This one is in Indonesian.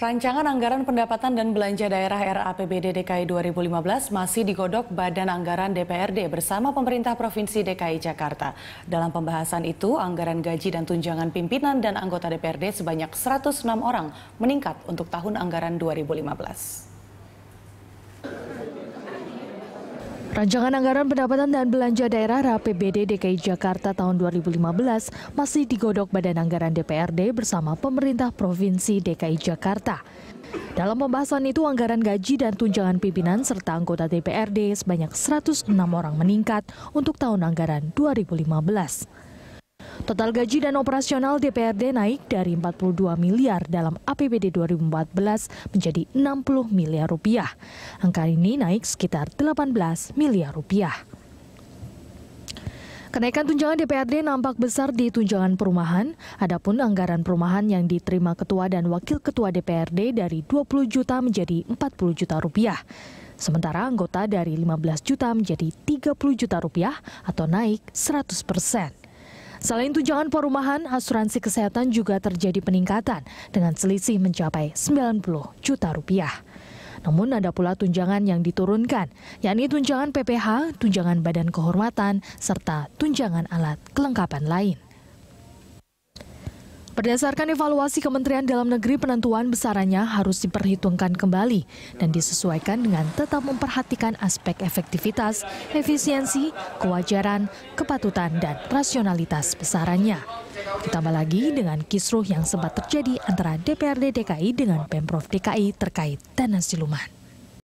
Rancangan anggaran pendapatan dan belanja daerah RAPBD DKI 2015 masih digodok Badan Anggaran DPRD bersama pemerintah Provinsi DKI Jakarta. Dalam pembahasan itu, anggaran gaji dan tunjangan pimpinan dan anggota DPRD sebanyak 106 orang meningkat untuk tahun anggaran 2015. Rancangan Anggaran Pendapatan dan Belanja Daerah RAPBD DKI Jakarta tahun 2015 masih digodok Badan Anggaran DPRD bersama pemerintah Provinsi DKI Jakarta. Dalam pembahasan itu, anggaran gaji dan tunjangan pimpinan serta anggota DPRD sebanyak 106 orang meningkat untuk tahun anggaran 2015. Total gaji dan operasional DPRD naik dari 42 miliar dalam APBD 2014 menjadi 60 miliar rupiah. Angka ini naik sekitar 18 miliar rupiah. Kenaikan tunjangan DPRD nampak besar di tunjangan perumahan, adapun anggaran perumahan yang diterima ketua dan wakil ketua DPRD dari 20 juta menjadi 40 juta rupiah. Sementara anggota dari 15 juta menjadi 30 juta rupiah atau naik 100 persen. Selain tunjangan perumahan, asuransi kesehatan juga terjadi peningkatan dengan selisih mencapai 90 juta rupiah. Namun ada pula tunjangan yang diturunkan, yakni tunjangan PPH, tunjangan badan kehormatan, serta tunjangan alat kelengkapan lain. Berdasarkan evaluasi Kementerian Dalam Negeri, penentuan besarannya harus diperhitungkan kembali dan disesuaikan dengan tetap memperhatikan aspek efektivitas, efisiensi, kewajaran, kepatutan, dan rasionalitas besarannya. Ditambah lagi dengan kisruh yang sempat terjadi antara DPRD DKI dengan Pemprov DKI terkait dana siluman.